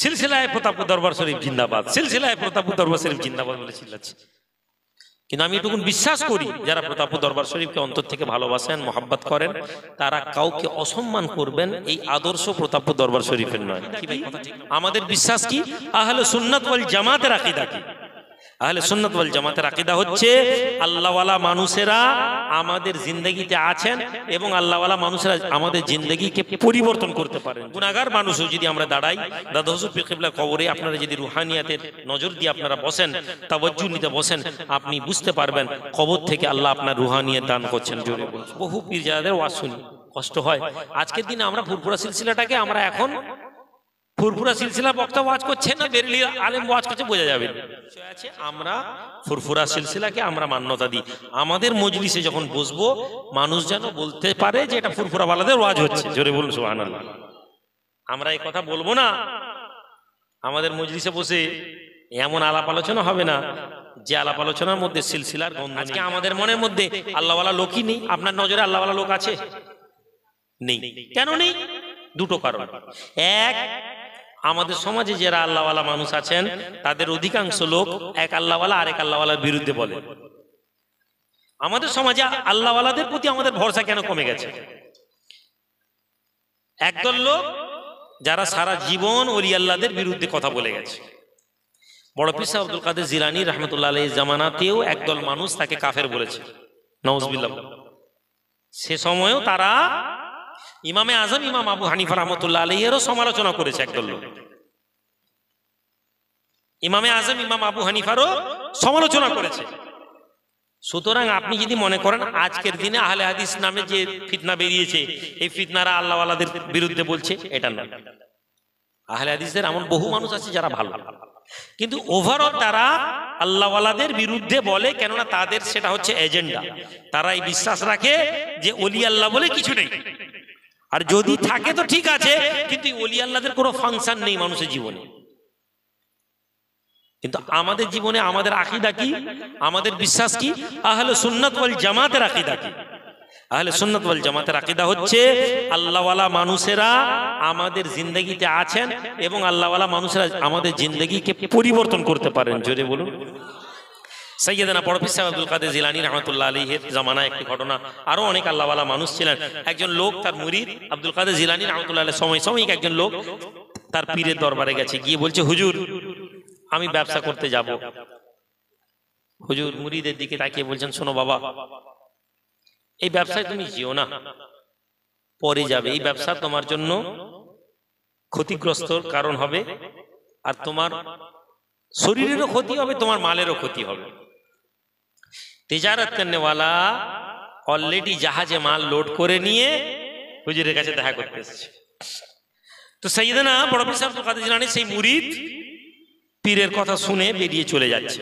সিলসিলায় প্রতাপ দরবার শরীফ জিন্দাবাদ সিলসিলায় প্রতাপ দরবার শরীফ জিন্দাবাদ বলে চিল্লাচ্ছে কিন্তু আমি এটুকু বিশ্বাস করি যারা প্রতাপ দরবার শরীফকে অন্তর থেকে ভালোবাসেন মোহাব্বত করেন তারা কাউকে অসম্মান করবেন এই আদর্শ প্রতাপ দরবার শরীফের নয় আমাদের বিশ্বাস কি আহলে সুন্নাত ওয়াল জামাতের আকিদা কি তাহলে সুন্নত বল জামাতের আকিদা হচ্ছে আল্লাহওয়ালা মানুষেরা আমাদের জিন্দগিতে আছেন এবং আল্লাহওয়ালা মানুষেরা আমাদের জিন্দগিকে পরিবর্তন করতে পারেন গুণাগার মানুষও যদি আমরা দাঁড়াই দাদা হসুর পিকিবলা কবরে আপনারা যদি রুহানিয়াতের নজর দিয়ে আপনারা বসেন তাবজ্জু নিতে বসেন আপনি বুঝতে পারবেন কবর থেকে আল্লাহ আপনার রুহানিয়া দান করছেন জোরে বহু পীরজাদের ওয়াসুনি কষ্ট হয় আজকের দিনে আমরা ফুরপুরা সিলসিলাটাকে আমরা এখন ফুরফুরা সিলসিলা বক্তা ওয়াজ করছে না বেরলি আলেম ওয়াজ করছে বোঝা যাবে আমরা ফুরফুরা সিলসিলাকে আমরা মান্যতা দিই আমাদের মজলিসে যখন বসবো মানুষ যেন বলতে পারে যে এটা ফুরফুরাওয়ালাদের ওয়াজ হচ্ছে জোরে বলুন সুহান আমরা এই কথা বলবো না আমাদের মজলিসে বসে এমন আলাপ আলোচনা হবে না যে আলাপ আলোচনার মধ্যে সিলসিলার গন্ধ আজকে আমাদের মনের মধ্যে আল্লাহওয়ালা লোকই নেই আপনার নজরে আল্লাহওয়ালা লোক আছে নেই কেন নেই দুটো কারণ এক আমাদের সমাজে যারা আল্লাহওয়ালা মানুষ আছেন তাদের অধিকাংশ লোক এক আল্লাহওয়ালা আরেক আল্লাহওয়ালার বিরুদ্ধে বলে আমাদের সমাজে আল্লাহওয়ালাদের প্রতি আমাদের ভরসা কেন কমে গেছে একদল লোক যারা সারা জীবন অলি আল্লাহদের বিরুদ্ধে কথা বলে গেছে বড় পিসা আব্দুল কাদের জিলানি রহমতুল্লাহ জামানাতেও একদল মানুষ তাকে কাফের বলেছে নওয়াজ সে সময়ও তারা ইমামে আজম ইমাম আবু হানিফা রহমতুল্লাহ আলহেরও সমালোচনা করেছে একদল লোক ইমামে আজম ইমাম আবু হানিফারও সমালোচনা করেছে সুতরাং আপনি যদি মনে করেন আজকের দিনে আহলে হাদিস নামে যে ফিতনা বেরিয়েছে এই ফিতনারা আল্লাহ আল্লাহদের বিরুদ্ধে বলছে এটা নয় আহলে হাদিসের এমন বহু মানুষ আছে যারা ভালো কিন্তু ওভারঅল তারা আল্লাহওয়ালাদের বিরুদ্ধে বলে কেননা তাদের সেটা হচ্ছে এজেন্ডা তারা এই বিশ্বাস রাখে যে অলি আল্লাহ বলে কিছু নেই আর যদি থাকে তো ঠিক আছে কিন্তু ওলি আল্লাহদের কোনো ফাংশন নেই মানুষের জীবনে কিন্তু আমাদের জীবনে আমাদের আঁকি কি আমাদের বিশ্বাস কি আহলে সুন্নত বল জামাতের আঁকি কি আহলে সুন্নত বল জামাতের আকিদা হচ্ছে আল্লাহওয়ালা মানুষেরা আমাদের জিন্দগিতে আছেন এবং আল্লাহওয়ালা মানুষেরা আমাদের জিন্দগিকে পরিবর্তন করতে পারেন জোরে বলুন সৈয়দনা পড়ফিস সাহেব আব্দুল কাদের জিলানি রহমতুল্লাহ আলীহের জামানায় একটি ঘটনা আরও অনেক আল্লাহওয়ালা মানুষ ছিলেন একজন লোক তার মুরিদ আব্দুল কাদের জিলানি রহমতুল্লাহ সময় সময়িক একজন লোক তার পীরের দরবারে গেছে গিয়ে বলছে হুজুর আমি ব্যবসা করতে যাব হুজুর মুরিদের দিকে তাকিয়ে বলছেন শোনো বাবা এই ব্যবসায় তুমি যেও না পরে যাবে এই ব্যবসা তোমার জন্য ক্ষতিগ্রস্ত কারণ হবে আর তোমার শরীরেরও ক্ষতি হবে তোমার মালেরও ক্ষতি হবে তেজারত করেনেওয়ালা অলরেডি জাহাজে মাল লোড করে নিয়ে হুজুরের কাছে দেখা করতে এসেছে তো সৈয়দনা বড় পীর সাহেব কাদের জিলানি সেই মুরিদ পীরের কথা শুনে বেরিয়ে চলে যাচ্ছে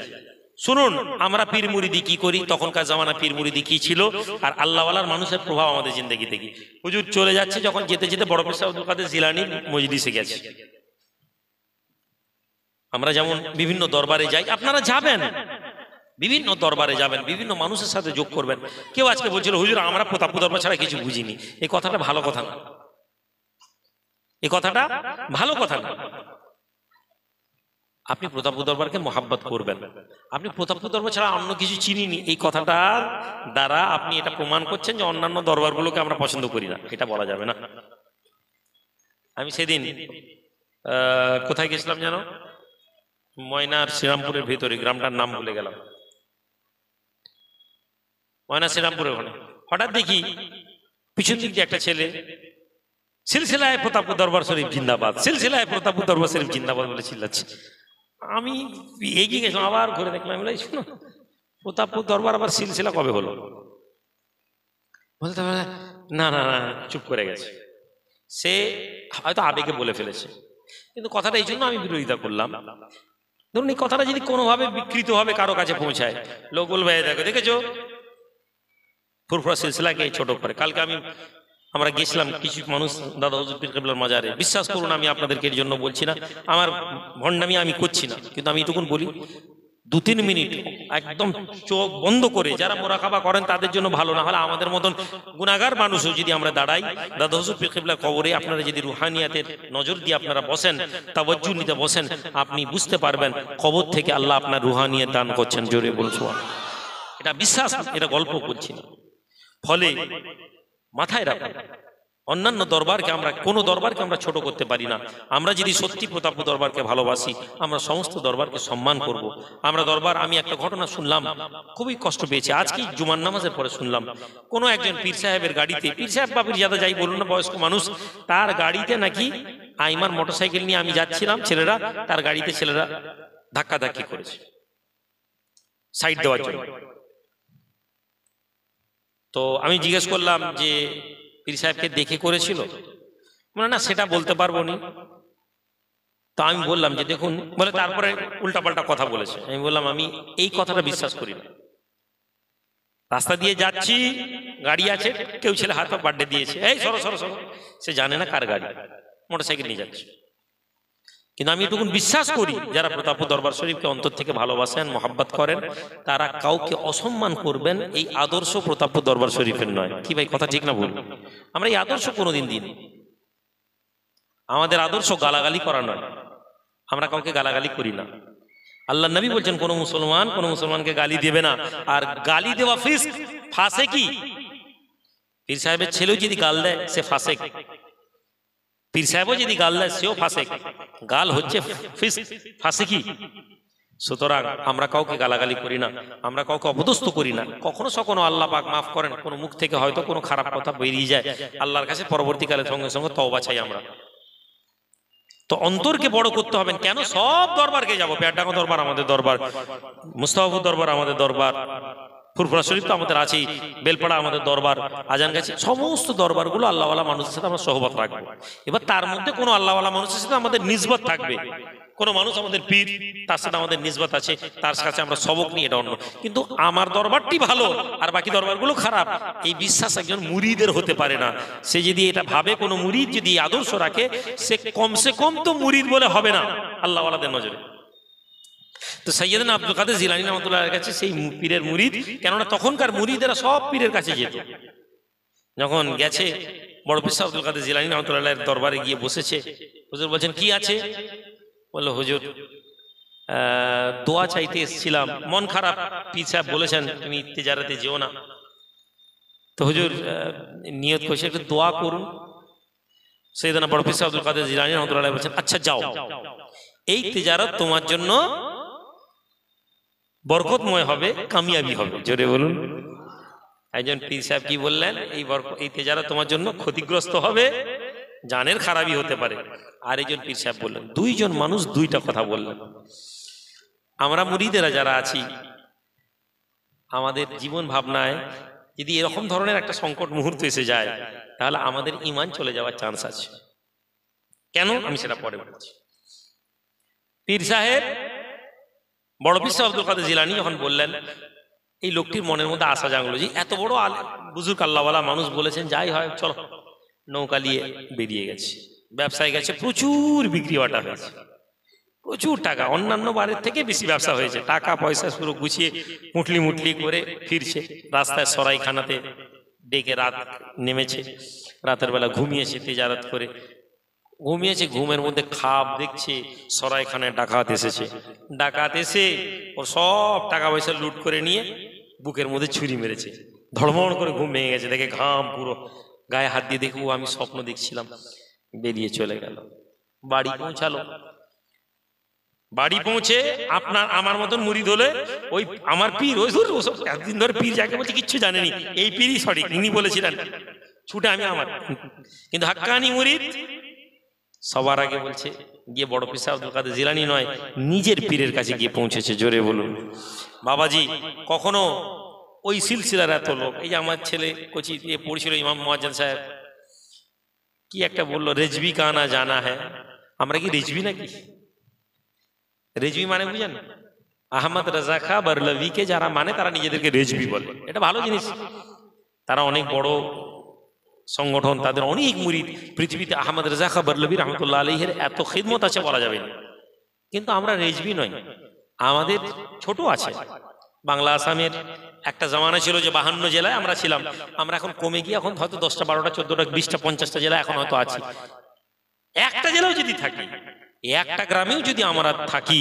শুনুন আমরা পীর মুড়িদি কি করি তখনকার জামানা পীর মুড়িদি কি ছিল আর আল্লাহওয়ালার মানুষের প্রভাব আমাদের জিন্দগিতে কি হুজুর চলে যাচ্ছে যখন যেতে যেতে বড় পীর সাহেব কাদের জিলানি মজলিসে গেছে আমরা যেমন বিভিন্ন দরবারে যাই আপনারা যাবেন বিভিন্ন দরবারে যাবেন বিভিন্ন মানুষের সাথে যোগ করবেন কেউ আজকে বলছিল হুজুর আমরা প্রতাপ দরবার ছাড়া কিছু বুঝিনি এই কথাটা ভালো কথা না এই কথাটা ভালো কথা না আপনি প্রতাপ দরবারকে মোহাব্বত করবেন আপনি প্রতাপ দরবার ছাড়া অন্য কিছু চিনিনি এই কথাটা দ্বারা আপনি এটা প্রমাণ করছেন যে অন্যান্য দরবারগুলোকে আমরা পছন্দ করি না এটা বলা যাবে না আমি সেদিন কোথায় গেছিলাম জানো ময়নার শ্রীরামপুরের ভেতরে গ্রামটার নাম ভুলে গেলাম ময়না শ্রীরামপুরে ওখানে হঠাৎ দেখি পিছন দিক একটা ছেলে সিলসিলায় প্রতাপপুর দরবার শরীফ জিন্দাবাদ সিলসিলায় প্রতাপপুর দরবার শরীফ জিন্দাবাদ বলে চিল্লাচ্ছে আমি এগিয়ে গেছিলাম আবার ঘুরে দেখলাম বলে শুনো প্রতাপপুর দরবার আবার সিলসিলা কবে হলো বলতে পারে না না না চুপ করে গেছে সে হয়তো আবেগে বলে ফেলেছে কিন্তু কথাটা এই জন্য আমি বিরোধিতা করলাম ধরুন এই কথাটা যদি কোনোভাবে বিকৃত হবে কারো কাছে পৌঁছায় লোক বলবে দেখো দেখেছো ফুরফুরা সিলসিলাকে ছোট করে কালকে আমি আমরা গেছিলাম কিছু মানুষ দাদা হজুর পীর কেবলার মাজারে বিশ্বাস করুন আমি আপনাদেরকে এর জন্য বলছি না আমার ভণ্ডামি আমি করছি না কিন্তু আমি এটুকুন বলি দু তিন মিনিট একদম চোখ বন্ধ করে যারা মোরাকাবা করেন তাদের জন্য ভালো না হলে আমাদের মতন গুণাগার মানুষও যদি আমরা দাঁড়াই দাদা হজুর পিকিবলা কবরে আপনারা যদি রুহানিয়াতের নজর দিয়ে আপনারা বসেন তাবজ্জু নিতে বসেন আপনি বুঝতে পারবেন কবর থেকে আল্লাহ আপনার রুহানিয়া দান করছেন জোরে বলছো এটা বিশ্বাস এটা গল্প করছি না ফলে মাথায় রাখুন অন্যান্য দরবারকে আমরা কোনো দরবারকে আমরা ছোট করতে পারি না আমরা যদি সত্যি প্রতাপ দরবারকে ভালোবাসি আমরা সমস্ত দরবারকে সম্মান করব। আমরা দরবার আমি একটা ঘটনা শুনলাম খুবই কষ্ট পেয়েছি আজকে জুমান নামাজের পরে শুনলাম কোনো একজন পীর সাহেবের গাড়িতে পীর সাহেব বাপির পীর যাদা যাই বলুন না বয়স্ক মানুষ তার গাড়িতে নাকি আইমার মোটরসাইকেল নিয়ে আমি যাচ্ছিলাম ছেলেরা তার গাড়িতে ছেলেরা ধাক্কাধাক্কি করেছে সাইড দেওয়ার জন্য তো আমি জিজ্ঞেস করলাম যে পীর সাহেবকে দেখে করেছিল মানে না সেটা বলতে পারবো নি তো আমি বললাম যে দেখুন বলে তারপরে উল্টাপাল্টা কথা বলেছে আমি বললাম আমি এই কথাটা বিশ্বাস করি না রাস্তা দিয়ে যাচ্ছি গাড়ি আছে কেউ ছেলে হাত পা বার্থডে দিয়েছে এই সরো সরো সরো সে জানে না কার গাড়ি মোটরসাইকেল নিয়ে যাচ্ছে কিন্তু আমি এটুকুন বিশ্বাস করি যারা প্রতাপ দরবার শরীফকে অন্তর থেকে ভালোবাসেন মোহাব্বত করেন তারা কাউকে অসম্মান করবেন এই আদর্শ প্রতাপ দরবার শরীফের নয় কি ভাই কথা ঠিক না বলুন আমরা এই আদর্শ কোনোদিন দিন আমাদের আদর্শ গালাগালি করা নয় আমরা কাউকে গালাগালি করি না আল্লাহ নবী বলছেন কোনো মুসলমান কোনো মুসলমানকে গালি দেবে না আর গালি দেওয়া ফিস ফাঁসে কি পীর সাহেবের ছেলেও যদি গাল দেয় সে ফাঁসে পীর সাহেব যদি গাল দেয় সেও ফাঁসে গাল হচ্ছে ফাঁসে কি সুতরাং আমরা কাউকে গালাগালি করি না আমরা কাউকে অপদস্থ করি না কখনো সকনো আল্লাহ পাক মাফ করেন কোনো মুখ থেকে হয়তো কোনো খারাপ কথা বেরিয়ে যায় আল্লাহর কাছে পরবর্তীকালে সঙ্গে সঙ্গে তওবা চাই আমরা তো অন্তরকে বড় করতে হবে কেন সব দরবারকে যাবো প্যাডাঙ্গ দরবার আমাদের দরবার মুস্তাহবুর দরবার আমাদের দরবার ফুরফুরা শরীফ তো আমাদের আছেই বেলপাড়া আমাদের দরবার আজান গেছে সমস্ত দরবারগুলো আল্লাহওয়ালা মানুষের সাথে আমরা সহবাত রাখবো এবার তার মধ্যে কোনো আল্লাহওয়ালা মানুষের সাথে আমাদের নিজবত থাকবে কোনো মানুষ আমাদের পীর তার সাথে আমাদের নিজবাত আছে তার কাছে আমরা সবক নিয়ে এটা অন্য কিন্তু আমার দরবারটি ভালো আর বাকি দরবারগুলো খারাপ এই বিশ্বাস একজন মুড়িদের হতে পারে না সে যদি এটা ভাবে কোনো মুরিদ যদি আদর্শ রাখে সে কমসে কম তো মুরিদ বলে হবে না আল্লাহওয়ালাদের নজরে তো সৈয়দিন আব্দুল কাদের জিলানি রহমতুল্লাহের কাছে সেই পীরের মুরিদ কেননা তখনকার মুরিদেরা সব পীরের কাছে যেত যখন গেছে বড় পিস আব্দুল কাদের জিলানি রহমতুল্লাহ দরবারে গিয়ে বসেছে হুজুর বলছেন কি আছে বললো হুজুর দোয়া চাইতে এসেছিলাম মন খারাপ পিছা বলেছেন তুমি তেজারাতে যেও না তো হুজুর নিয়ত করছে একটু দোয়া করুন দিন বড় পিস আব্দুল কাদের জিলানি রহমতুল্লাহ বলছেন আচ্ছা যাও এই তেজারত তোমার জন্য বরকতময় হবে কামিয়াবি হবে জোরে বলুন একজন পীর সাহেব কি বললেন এই এই তেজারা তোমার জন্য ক্ষতিগ্রস্ত হবে জানের খারাপই হতে পারে আর একজন পীর সাহেব বললেন দুইজন মানুষ দুইটা কথা বললেন আমরা মুরিদেরা যারা আছি আমাদের জীবন ভাবনায় যদি এরকম ধরনের একটা সংকট মুহূর্ত এসে যায় তাহলে আমাদের ইমান চলে যাওয়ার চান্স আছে কেন আমি সেটা পরে বলছি পীর সাহেব বড় বিশ্ব আব্দুল কাদের জিলানি যখন বললেন এই লোকটির মনের মধ্যে আশা জাগলো যে এত বড় আল বুজুর কাল্লাওয়ালা মানুষ বলেছেন যাই হয় চলো নৌকা নিয়ে বেরিয়ে গেছে ব্যবসায় গেছে প্রচুর বিক্রি বাটা হয়েছে প্রচুর টাকা অন্যান্য বারের থেকে বেশি ব্যবসা হয়েছে টাকা পয়সা পুরো গুছিয়ে মুটলি মুটলি করে ফিরছে রাস্তায় সরাইখানাতে ডেকে রাত নেমেছে রাতের বেলা ঘুমিয়েছে তেজারাত করে ঘুমিয়েছে ঘুমের মধ্যে খাপ দেখছে সরাইখানে ডাকাত এসেছে ডাকাত এসে ওর সব টাকা পয়সা লুট করে নিয়ে বুকের মধ্যে ছুরি মেরেছে ধর্মণ করে ঘুম ভেঙে গেছে দেখে ঘাম পুরো গায়ে হাত দিয়ে দেখবো আমি স্বপ্ন দেখছিলাম বেরিয়ে চলে গেল বাড়ি পৌঁছালো বাড়ি পৌঁছে আপনার আমার মতন মুড়ি হলে ওই আমার পীর ওই ধর ওসব একদিন ধরে পীর যাকে বলছে কিচ্ছু জানেনি এই পীরই সঠিক ইনি বলেছিলেন ছুটে আমি আমার কিন্তু হাক্কানি মুড়িদ সবার আগে বলছে গিয়ে বড় পিসা আব্দুল কাদের জিলানি নয় নিজের পীরের কাছে গিয়ে পৌঁছেছে জোরে বলুন বাবাজি কখনো ওই সিলসিলার এত লোক এই যে আমার ছেলে কচি দিয়ে পড়ছিল ইমাম মহাজান সাহেব কি একটা বললো রেজবি কানা জানা হ্যাঁ আমরা কি রেজবি নাকি রেজবি মানে বুঝেন আহমদ রাজা খা বারলভিকে যারা মানে তারা নিজেদেরকে রেজবি বলে এটা ভালো জিনিস তারা অনেক বড় সংগঠন তাদের অনেক মুরিদ পৃথিবীতে আহমদ রেজা খাবার লবির রহমতুল্লাহ আলহের এত খিদমত আছে বলা যাবে না কিন্তু আমরা রেজবি নই আমাদের ছোট আছে বাংলা আসামের একটা জামানা ছিল যে বাহান্ন জেলায় আমরা ছিলাম আমরা এখন কমে গিয়ে এখন হয়তো দশটা বারোটা চোদ্দটা বিশটা পঞ্চাশটা জেলা এখন হয়তো আছি একটা জেলাও যদি থাকি একটা গ্রামেও যদি আমরা থাকি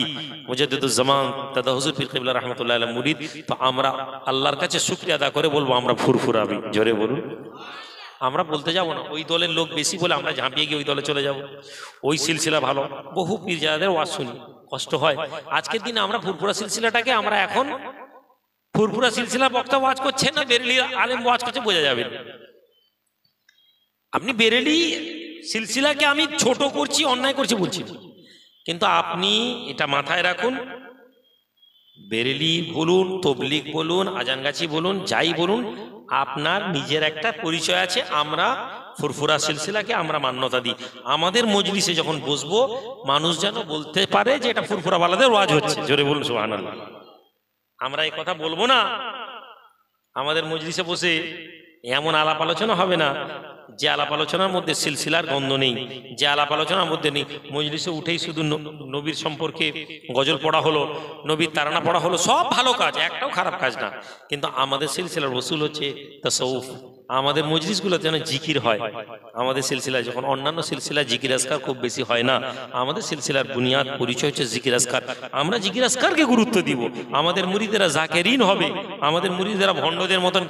জামান দাদা হুজুর ফির রহমতুল্লাহ মুরিদ তো আমরা আল্লাহর কাছে শুক্রিয়া আদা করে বলবো আমরা ফুরফুরাবি জোরে বলুন আমরা বলতে যাব না ওই দলের লোক বেশি বলে আমরা ঝাঁপিয়ে গিয়ে ওই দলে চলে যাব ওই সিলসিলা ভালো বহু পীরজাদের ওয়াজ শুনি কষ্ট হয় আজকের দিনে আমরা ফুরফুরা সিলসিলাটাকে আমরা এখন ফুরফুরা সিলসিলা বক্তা ওয়াজ করছেন না বেরেলি আলেম ওয়াজ করছে বোঝা যাবে আপনি বেরেলি সিলসিলাকে আমি ছোট করছি অন্যায় করছি বলছি কিন্তু আপনি এটা মাথায় রাখুন বেরেলি বলুন তবলিক বলুন আজানগাছি বলুন যাই বলুন আপনার নিজের একটা পরিচয় আছে আমরা ফুরফুরা সিলসিলাকে আমরা মান্যতা দিই আমাদের মজলিসে যখন বসবো মানুষ যেন বলতে পারে যে এটা ফুরফুরা বালাদের ওয়াজ হচ্ছে জোরে বলুন সোহান আমরা এই কথা বলবো না আমাদের মজলিসে বসে এমন আলাপ আলোচনা হবে না যে আলাপ আলোচনার মধ্যে সিলসিলার গন্ধ নেই যে আলাপ আলোচনার মধ্যে নেই মজলিসে উঠেই শুধু নবীর সম্পর্কে গজল পড়া হলো নবীর তারানা পড়া হলো সব ভালো কাজ একটাও খারাপ কাজ না কিন্তু আমাদের সিলসিলার রসুল হচ্ছে তা সৌফ আমাদের মজলিসগুলোতে যেন জিকির হয় আমাদের সিলসিলা যখন অন্যান্য সিলসিলা জিকির আসকার খুব বেশি হয় না আমাদের সিলসিলার বুনিয়াদ পরিচয় হচ্ছে জিকির আসকার আমরা জিকির আসকারকে গুরুত্ব দিব আমাদের মুড়িদেরা জাকেরিন হবে আমাদের মুড়িদেরা ভণ্ডদের মতন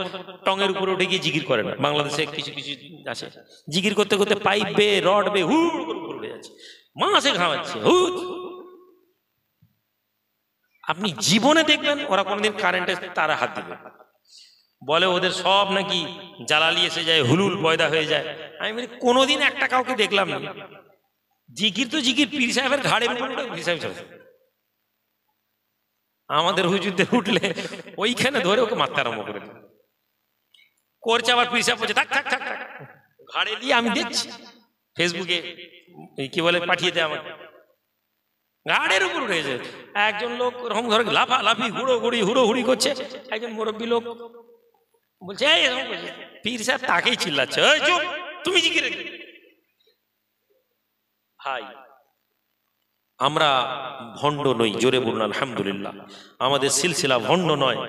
টঙের উপরে উঠে গিয়ে জিকির করে না বাংলাদেশে কিছু কিছু আসে জিকির করতে করতে পাইপ বে রড বে হু উঠে যাচ্ছে মাসে ঘামাচ্ছে হু আপনি জীবনে দেখবেন ওরা কোনোদিন কারেন্টের তারা হাত দিবে বলে ওদের সব নাকি জ্বালালি এসে যায় হুলুল পয়দা হয়ে যায় আমি বলি কোনোদিন একটা কাউকে দেখলাম না জিকির তো জিকির পীর সাহেবের ঘাড়ে আমাদের হুজুরদের উঠলে ওইখানে ধরে ওকে মারতে আরম্ভ করে করছে আবার পীর সাহেব বলছে থাক থাক থাক ঘাড়ে দিয়ে আমি দেখছি ফেসবুকে কি বলে পাঠিয়ে দেয় আমাকে ঘাড়ের উপর উঠেছে একজন লোক ওরকম ধর লাফা লাফি হুড়ো হুড়ি হুড়ো হুড়ি করছে একজন মুরব্বী লোক বলছে পীর সাহেব তাকেই চিল্লাচ্ছে তুমি ভাই আমরা ভণ্ড নই জোরে বলুন আলহামদুলিল্লাহ আমাদের সিলসিলা ভণ্ড নয়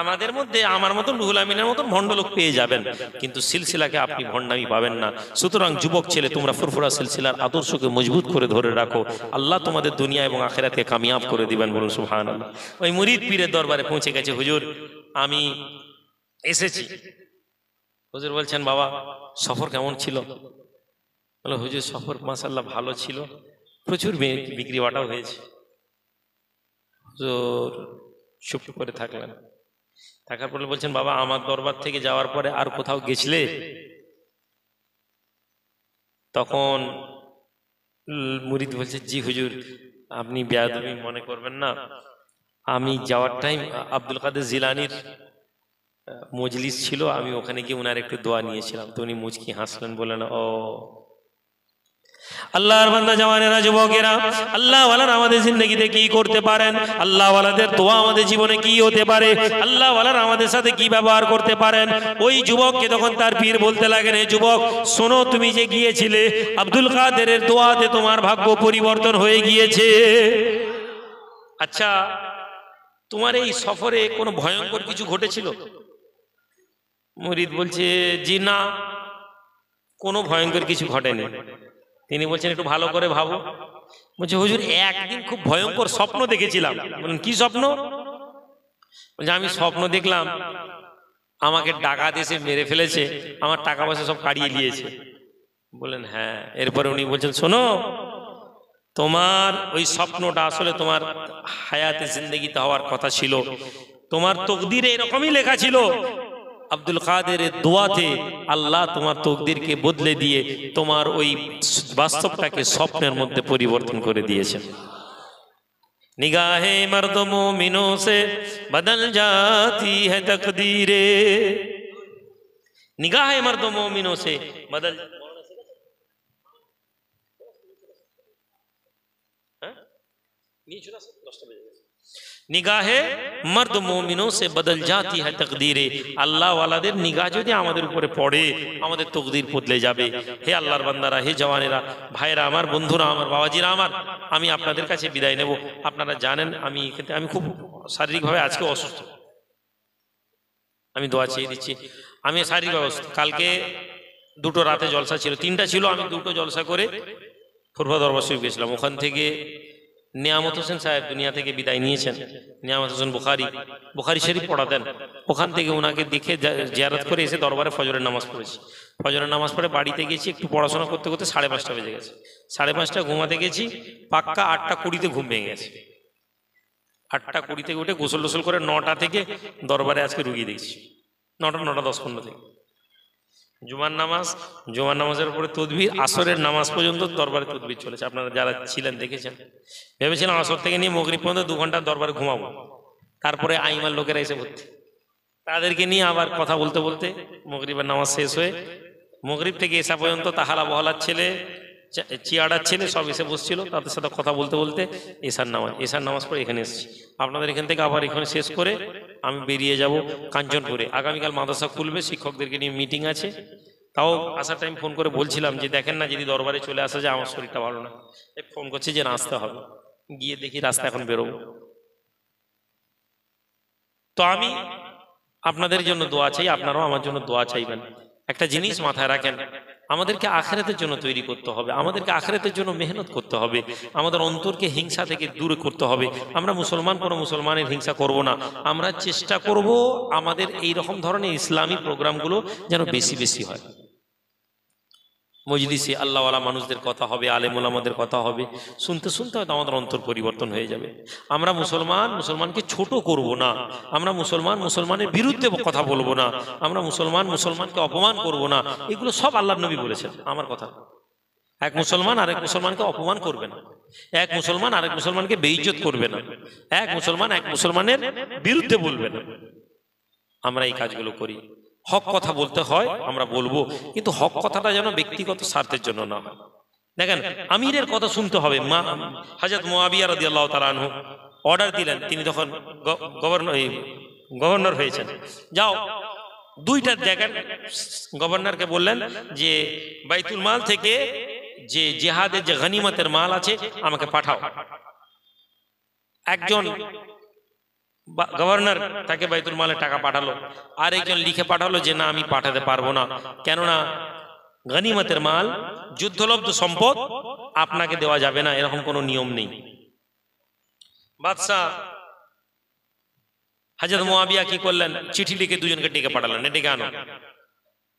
আমাদের মধ্যে আমার মতন রুহুলামিনের আমিনের মতন ভণ্ড লোক পেয়ে যাবেন কিন্তু সিলসিলাকে আপনি ভণ্ডামি পাবেন না সুতরাং যুবক ছেলে তোমরা ফুরফুরা সিলসিলার আদর্শকে মজবুত করে ধরে রাখো আল্লাহ তোমাদের দুনিয়া এবং আখেরাতকে কামিয়াব করে দিবেন বলুন সুহান ওই মুরিদ পীরের দরবারে পৌঁছে গেছে হুজুর আমি এসেছি হুজুর বলছেন বাবা সফর কেমন ছিল বলে হুজুর সফর মাসাল্লাহ ভালো ছিল প্রচুর বিক্রি বাটাও হয়েছে হুজুর চুপ করে থাকলেন থাকার পরে বলছেন বাবা আমার দরবার থেকে যাওয়ার পরে আর কোথাও গেছিলে তখন মুরিদ বলছে জি হুজুর আপনি বেয়াদবি মনে করবেন না আমি যাওয়ার টাইম আব্দুল কাদের জিলানির মজলিস ছিল আমি ওখানে গিয়ে উনার একটু দোয়া নিয়েছিলাম তো উনি মুচকি হাসলেন বললেন ও আল্লাহর বান্দা জওয়ানেরা যুবকেরা আমাদের জিন্দগিতে কি করতে পারেন দোয়া আমাদের জীবনে কি হতে পারে আমাদের সাথে কি ব্যবহার করতে পারেন ওই যুবককে তখন তার পীর বলতে লাগেন এ যুবক শোনো তুমি যে গিয়েছিলে আব্দুল কাদেরের দোয়াতে তোমার ভাগ্য পরিবর্তন হয়ে গিয়েছে আচ্ছা তোমার এই সফরে কোনো ভয়ঙ্কর কিছু ঘটেছিল মুরিদ বলছে জি না কোনো ভয়ঙ্কর কিছু ঘটেনি তিনি বলছেন একটু ভালো করে ভাবো বলছে হুজুর একদিন খুব ভয়ঙ্কর স্বপ্ন দেখেছিলাম বলেন কি স্বপ্ন বলছে আমি স্বপ্ন দেখলাম আমাকে ডাকাত এসে মেরে ফেলেছে আমার টাকা পয়সা সব কাড়িয়ে দিয়েছে বলেন হ্যাঁ এরপরে উনি বলছেন শোনো তোমার ওই স্বপ্নটা আসলে তোমার হায়াতে জিন্দগিতে হওয়ার কথা ছিল তোমার তকদিরে এরকমই লেখা ছিল আব্দুল কাদের দোয়াতে আল্লাহ তোমার তকদিরকে বদলে দিয়ে তোমার ওই বাস্তবটাকে স্বপ্নের মধ্যে পরিবর্তন করে দিয়েছে নিগাহে মর্দমো মিনো সে বদল জাতি হ্যাঁ তকদিরে নিগাহে মর্দমো মিনো সে বদল হ্যাঁ নিয়ে না আসো দশটা নিগাহ মর্দ মৌমিনও সে বদল জাতি হ্যাঁ তকদিরে আল্লাহওয়ালাদের নিগাহ যদি আমাদের উপরে পড়ে আমাদের তকদির বদলে যাবে হে আল্লাহর বান্দারা হে জওয়ানেরা ভাইরা আমার বন্ধুরা আমার বাবাজিরা আমার আমি আপনাদের কাছে বিদায় নেব আপনারা জানেন আমি আমি খুব শারীরিকভাবে আজকে অসুস্থ আমি দোয়া চেয়ে দিচ্ছি আমি শারীরিক অসুস্থ কালকে দুটো রাতে জলসা ছিল তিনটা ছিল আমি দুটো জলসা করে ফুরফা দরবার গেছিলাম ওখান থেকে নিয়ামত হোসেন সাহেব দুনিয়া থেকে বিদায় নিয়েছেন নিয়ামত হোসেন বুখারি বুখারি শরীফ পড়াতেন ওখান থেকে ওনাকে দেখে জিয়ারত করে এসে দরবারে ফজরের নামাজ পড়েছি ফজরের নামাজ পড়ে বাড়িতে গেছি একটু পড়াশোনা করতে করতে সাড়ে পাঁচটা বেজে গেছে সাড়ে পাঁচটা ঘুমাতে গেছি পাক্কা আটটা কুড়িতে ঘুম ভেঙে গেছে আটটা কুড়ি থেকে উঠে গোসল টোসল করে নটা থেকে দরবারে আজকে রুগিয়ে দিয়েছি নটা নটা দশ পনেরো থেকে জুমার নামাজ জুমার নামাজের উপরে তদবির আসরের নামাজ পর্যন্ত দরবারে তদবির চলেছে আপনারা যারা ছিলেন দেখেছেন ভেবেছিলাম আসর থেকে নিয়ে মগরিব পর্যন্ত দু ঘন্টা দরবারে ঘুমাবো তারপরে আইমার লোকেরা এসে ভর্তি তাদেরকে নিয়ে আবার কথা বলতে বলতে মগরিবের নামাজ শেষ হয়ে মগরিব থেকে এসা পর্যন্ত তাহারা বহলার ছেলে চেয়ারার ছেলে সব এসে বসছিল তাদের সাথে কথা বলতে বলতে এসার নামাজ এসার নামাজ পড়ে এখানে এসেছি আপনাদের এখান থেকে আবার এখানে শেষ করে আমি বেরিয়ে যাব কাঞ্চনপুরে আগামীকাল মাদ্রাসা খুলবে শিক্ষকদেরকে নিয়ে মিটিং আছে তাও আসার টাইম ফোন করে বলছিলাম যে দেখেন না যদি দরবারে চলে আসা যায় আমার শরীরটা ভালো না ফোন করছে যে আসতে হবে গিয়ে দেখি রাস্তা এখন বেরোবো তো আমি আপনাদের জন্য দোয়া চাই আপনারাও আমার জন্য দোয়া চাইবেন একটা জিনিস মাথায় রাখেন আমাদেরকে আখেরাতের জন্য তৈরি করতে হবে আমাদেরকে আখেরাতের জন্য মেহনত করতে হবে আমাদের অন্তরকে হিংসা থেকে দূরে করতে হবে আমরা মুসলমান কোনো মুসলমানের হিংসা করব না আমরা চেষ্টা করব আমাদের এই রকম ধরনের ইসলামী প্রোগ্রামগুলো যেন বেশি বেশি হয় মজলিসে আল্লাহওয়ালা মানুষদের কথা হবে আলেম ওলামাদের কথা হবে শুনতে শুনতে হয়তো আমাদের অন্তর পরিবর্তন হয়ে যাবে আমরা মুসলমান মুসলমানকে ছোট করব না আমরা মুসলমান মুসলমানের বিরুদ্ধে কথা বলবো না আমরা মুসলমান মুসলমানকে অপমান করব না এগুলো সব আল্লাহ নবী বলেছেন আমার কথা এক মুসলমান আরেক মুসলমানকে অপমান করবে না এক মুসলমান আরেক মুসলমানকে বেইজত করবে না এক মুসলমান এক মুসলমানের বিরুদ্ধে বলবে না আমরা এই কাজগুলো করি হক কথা বলতে হয় আমরা বলবো কিন্তু হক কথাটা যেন ব্যক্তিগত স্বার্থের জন্য না দেখেন আমিরের কথা শুনতে হবে মা হাজরত মোয়াবিয়া রাদি আল্লাহ তালানহু অর্ডার দিলেন তিনি তখন গভর্নর গভর্নর হয়েছেন যাও দুইটা দেখেন গভর্নরকে বললেন যে বাইতুল মাল থেকে যে জেহাদের যে গনিমতের মাল আছে আমাকে পাঠাও একজন গভর্নর তাকে বাইতুল মালে টাকা পাঠালো আর একজন লিখে পাঠালো যে না আমি পাঠাতে পারবো না কেননা গনিমতের মাল যুদ্ধলব্ধ সম্পদ আপনাকে দেওয়া যাবে না এরকম কোনো নিয়ম নেই বাদশাহ হাজার মোয়াবিয়া কি করলেন চিঠি লিখে দুজনকে ডেকে পাঠালেন ডেকে আনো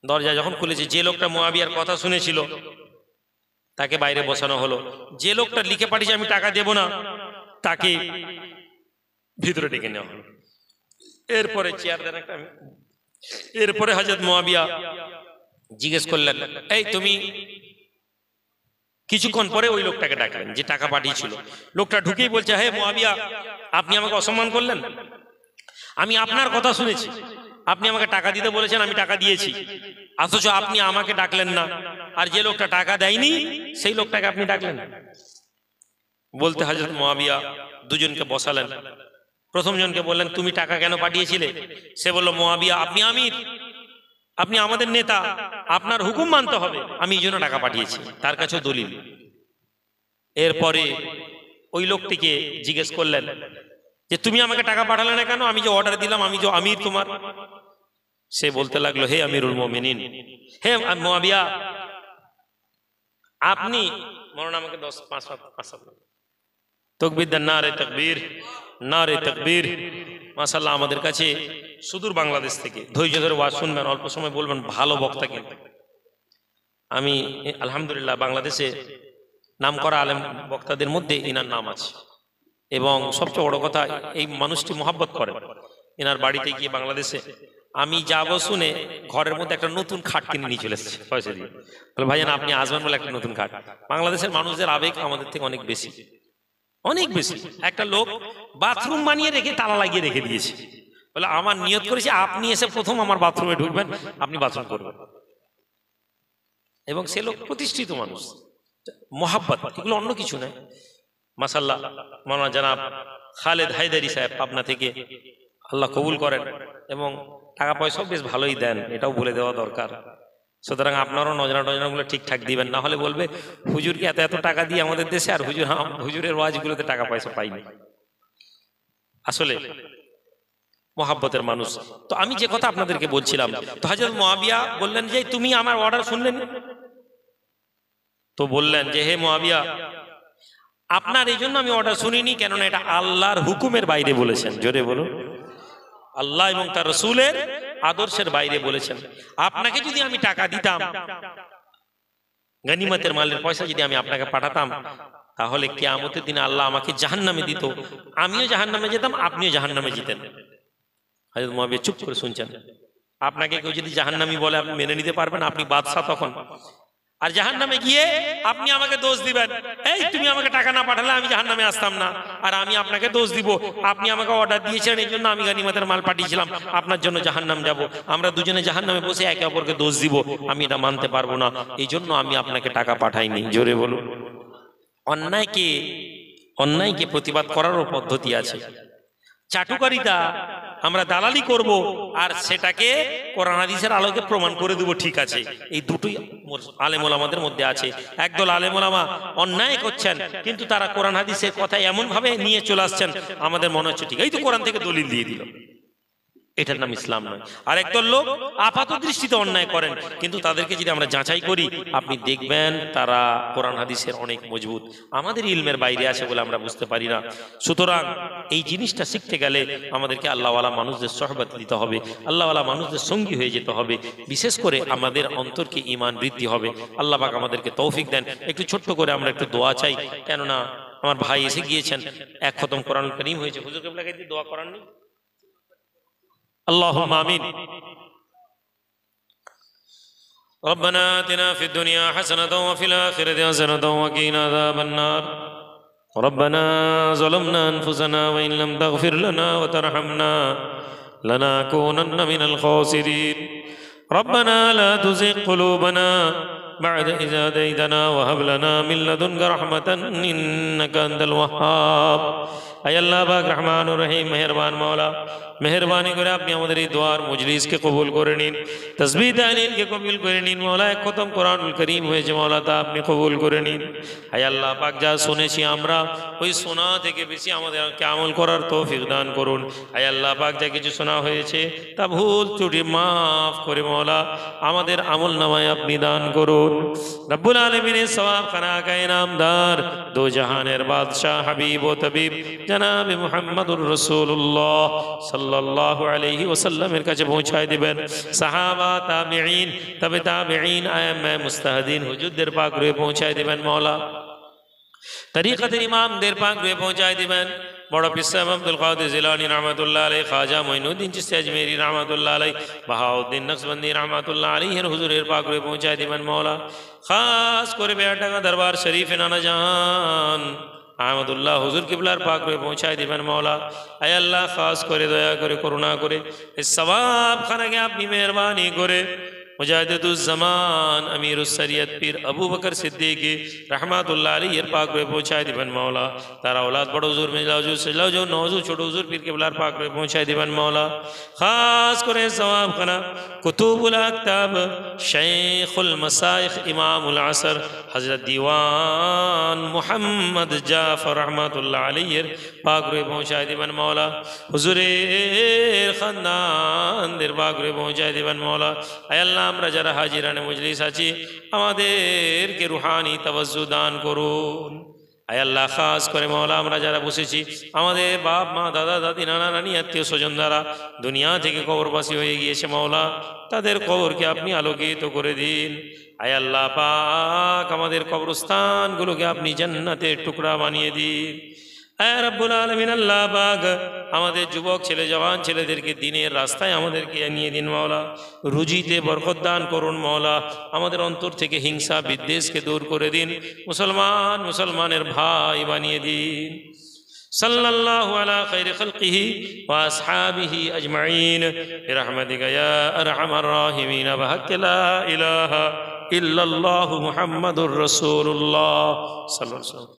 দরজা যখন খুলেছে যে লোকটা মোয়াবিয়ার কথা শুনেছিল তাকে বাইরে বসানো হলো যে লোকটা লিখে পাঠিয়েছে আমি টাকা দেব না তাকে ভিতরে ডেকে নেওয়া হলো এরপরে চেয়ার দেন একটা এরপরে হাজরত মোয়াবিয়া জিজ্ঞেস করলেন এই তুমি কিছুক্ষণ পরে ওই লোকটাকে ডাকলেন যে টাকা পাঠিয়েছিল লোকটা ঢুকেই বলছে হে মোয়াবিয়া আপনি আমাকে অসম্মান করলেন আমি আপনার কথা শুনেছি আপনি আমাকে টাকা দিতে বলেছেন আমি টাকা দিয়েছি অথচ আপনি আমাকে ডাকলেন না আর যে লোকটা টাকা দেয়নি সেই লোকটাকে আপনি ডাকলেন বলতে হাজরত মোয়াবিয়া দুজনকে বসালেন প্রথম জনকে বললেন তুমি টাকা কেন পাঠিয়েছিলে সে বললো মোয়াবিয়া আপনি আমির আপনি আমাদের নেতা আপনার হুকুম মানতে হবে আমি এই জন্য টাকা পাঠিয়েছি তার কাছেও দলিল এরপরে ওই লোকটিকে জিজ্ঞেস করলেন যে তুমি আমাকে টাকা পাঠালে না কেন আমি যে অর্ডার দিলাম আমি যে আমির তোমার সে বলতে লাগলো হে আমিরুল মোমিনিন হে মোয়াবিয়া আপনি মরণ আমাকে দশ পাঁচ পাঁচ তকবির দেন না রে তকবির না রে তকবীর মাসাল্লাহ আমাদের কাছে সুদূর বাংলাদেশ থেকে ধৈর্য ধরে ওয়াজ শুনবেন অল্প সময় বলবেন ভালো বক্তা কিন্তু আমি আলহামদুলিল্লাহ বাংলাদেশে নাম করা আলেম বক্তাদের মধ্যে ইনার নাম আছে এবং সবচেয়ে বড় কথা এই মানুষটি মোহাব্বত করে এনার বাড়িতে গিয়ে বাংলাদেশে আমি যাব শুনে ঘরের মধ্যে একটা নতুন খাট কিনে নিয়ে চলে এসেছে পয়সা দিয়ে বলে আপনি আসবেন বলে একটা নতুন খাট বাংলাদেশের মানুষদের আবেগ আমাদের থেকে অনেক বেশি অনেক বেশি একটা লোক বাথরুম বানিয়ে রেখে তালা লাগিয়ে রেখে দিয়েছে বলে আমার নিয়ত করেছি আপনি এসে প্রথম আমার বাথরুমে ঢুকবেন আপনি বাথরুম করবেন এবং সে লোক প্রতিষ্ঠিত মানুষ মহাব্বত এগুলো অন্য কিছু নাই মাসাল্লাহ মানা জানাব খালেদ হায়দারি সাহেব পাবনা থেকে আল্লাহ কবুল করেন এবং টাকা পয়সাও বেশ ভালোই দেন এটাও বলে দেওয়া দরকার সুতরাং আপনারও নজরা টজনাগুলো ঠিকঠাক দিবেন না হলে বলবে হুজুরকে এত এত টাকা দিয়ে আমাদের দেশে আর হুজুর হ্যাঁ, হুজুরের ওয়াজগুলোতে টাকা পয়সা পাইনি আসলে মহাব্বতের মানুষ তো আমি যে কথা আপনাদেরকে বলছিলাম তো হাজর মহাবিয়া বললেন যে তুমি আমার অর্ডার শুনলেন তো বললেন যে হে মহাবিয়া আপনার এই জন্য আমি অর্ডার শুনিনি কেননা এটা আল্লাহর হুকুমের বাইরে বলেছেন জোরে বলুন আল্লাহ এবং তার রসুলের আদর্শের বাইরে বলেছেন আপনাকে যদি আমি টাকা দিতাম গানিমাতের মালের পয়সা যদি আমি আপনাকে পাঠাতাম তাহলে কেয়ামতের দিন আল্লাহ আমাকে জাহান নামে দিত আমিও জাহান নামে যেতাম আপনিও জাহান নামে জিতেন মহাবীর চুপ করে শুনছেন আপনাকে কেউ যদি জাহান্নামি বলে আপনি মেনে নিতে পারবেন আপনি বাদশাহ তখন আর জাহান নামে গিয়ে আপনি আমাকে দোষ দিবেন এই তুমি আমাকে টাকা না পাঠালে আমি জাহান নামে আসতাম না আর আমি আপনাকে দোষ দিব আপনি আমাকে অর্ডার দিয়েছিলেন এই জন্য আমি গানিমাতের মাল পাঠিয়েছিলাম আপনার জন্য জাহান নাম যাবো আমরা দুজনে জাহান নামে বসে একে অপরকে দোষ দিব আমি এটা মানতে পারবো না এই জন্য আমি আপনাকে টাকা পাঠাইনি জোরে বলুন অন্যায়কে অন্যায়কে প্রতিবাদ করারও পদ্ধতি আছে চাটুকারিতা আমরা দালালি করব আর সেটাকে কোরআনাদিসের হাদিসের আলোকে প্রমাণ করে দেব ঠিক আছে এই দুটোই আলেমোল আমাদের মধ্যে আছে একদল আলেমোলামা অন্যায় করছেন কিন্তু তারা কোরআন হাদিসের কথা এমনভাবে নিয়ে চলে আসছেন আমাদের মনে হচ্ছে ঠিক এই তো কোরআন থেকে দলিল দিয়ে দিল এটার নাম ইসলাম নয় আর একদল লোক আপাত দৃষ্টিতে অন্যায় করেন কিন্তু তাদেরকে যদি আমরা যাচাই করি আপনি দেখবেন তারা কোরআন হাদিসের অনেক মজবুত আমাদের ইলমের বাইরে আছে বলে আমরা বুঝতে পারি না সুতরাং এই জিনিসটা শিখতে গেলে আমাদেরকে আল্লাহওয়ালা মানুষদের সহবাদ দিতে হবে আল্লাহওয়ালা মানুষদের সঙ্গী হয়ে যেতে হবে বিশেষ করে আমাদের অন্তরকে ইমান বৃদ্ধি হবে আল্লাহবাক আমাদেরকে তৌফিক দেন একটু ছোট্ট করে আমরা একটু দোয়া চাই কেননা আমার ভাই এসে গিয়েছেন এক খতম কোরআন করিম হয়েছে হুজুরকে দোয়া করাননি اللهم آمين ربنا آتنا في الدنيا حسنة وفي الآخرة حسنة وقنا عذاب النار ربنا ظلمنا أنفسنا وإن لم تغفر لنا وترحمنا لنكونن من الخاسرين ربنا لا تزغ قلوبنا بعد اذا هديتنا وهب لنا من لدنك رحمة إنك أنت الوهاب أي الله باك رحمن الرحيم مهربان مولا মেহরবানি করে আপনি আমাদের এই দোয়ার মজলিসকে কবুল করে নিন তসবি তাহলিনকে কবুল করে নিন মৌলা খতম কোরআনুল করিম হয়েছে মৌলা তা আপনি কবুল করে নিন আয় আল্লাহ পাক যা শুনেছি আমরা ওই শোনা থেকে বেশি আমাদেরকে আমল করার তৌফিক দান করুন আয় আল্লাহ পাক যা কিছু শোনা হয়েছে তা ভুল চুটি মাফ করে মৌলা আমাদের আমল নামায় আপনি দান করুন রব্বুল আলমিনের সবাব খানা কায় নামদার দো জাহানের বাদশাহ হাবিব ও তবিব জনাব মোহাম্মদুর রসুল্লাহ সাল্লা صلی اللہ علیہ وسلم ان کا جب ہوں چھائے دی بین صحابہ تابعین تب تابعین آئے میں مستحدین حجود در پاک روی پہنچائے چھائے دی بین مولا طریقت امام در پاک روی پہنچائے چھائے دی بین بڑا پیسہ ہم عبدالقاد زلانی رحمت اللہ علیہ خاجہ مہینودین جس سے اجمیری رحمت اللہ علیہ بہاودین نقص بندی رحمت اللہ علیہ حضور ایر پاک روے پہنچائے دی من مولا خاص کو بیٹھا کا دربار شریف نانا جان আহমদুল্লাহ হুজুর কিবলার পাক হয়ে পৌঁছায় দিবেন মৌলা আয় আল্লাহ খাস করে দয়া করে করুণা করে এই সবাবখানাকে আপনি মেহরবানি করে مجاہدت الزمان امیر السریعت پیر ابو بکر صدیقی رحمت اللہ علیہ یہ پاک پہ پہنچائے دی بن مولا تارا اولاد بڑھ حضور میں جلاؤ جو سجلاؤ جو نوزو چھوڑو حضور پیر کے بلار پاک پہ پہنچائے دی بن مولا خاص کریں زواب کنا کتوب الاکتاب شیخ المسائخ امام العصر حضرت دیوان محمد جعفر رحمت اللہ علیہ پاک پہ پہنچائے دی بن مولا حضور خندان در پاک پہ پہنچائے دی بن مولا اے اللہ আমরা যারা হাজিরানে মজলিস আছি আমাদেরকে রুহানি তাবাজ্জু দান করুন আয় আল্লাহ খাস করে মহলা আমরা যারা বসেছি আমাদের বাপ মা দাদা দাদি নানা নানি আত্মীয় স্বজন দ্বারা দুনিয়া থেকে কবরবাসী হয়ে গিয়েছে মহলা তাদের কবরকে আপনি আলোকিত করে দিন আয় আল্লাহ পাক আমাদের কবরস্থানগুলোকে আপনি জান্নাতের টুকরা বানিয়ে দিন হ্যাঁ রব্বুল আলমিন আল্লাহ বাগ আমাদের যুবক ছেলে জওয়ান ছেলেদেরকে দিনের রাস্তায় আমাদেরকে নিয়ে দিন মাওলা রুজিতে বরকদান করুন মাওলা আমাদের অন্তর থেকে হিংসা বিদ্বেষকে দূর করে দিন মুসলমান মুসলমানের ভাই বানিয়ে দিন صلى الله على خير خلقه وأصحابه أجمعين برحمتك يا أرحم الراحمين بحق لا إله إلا الله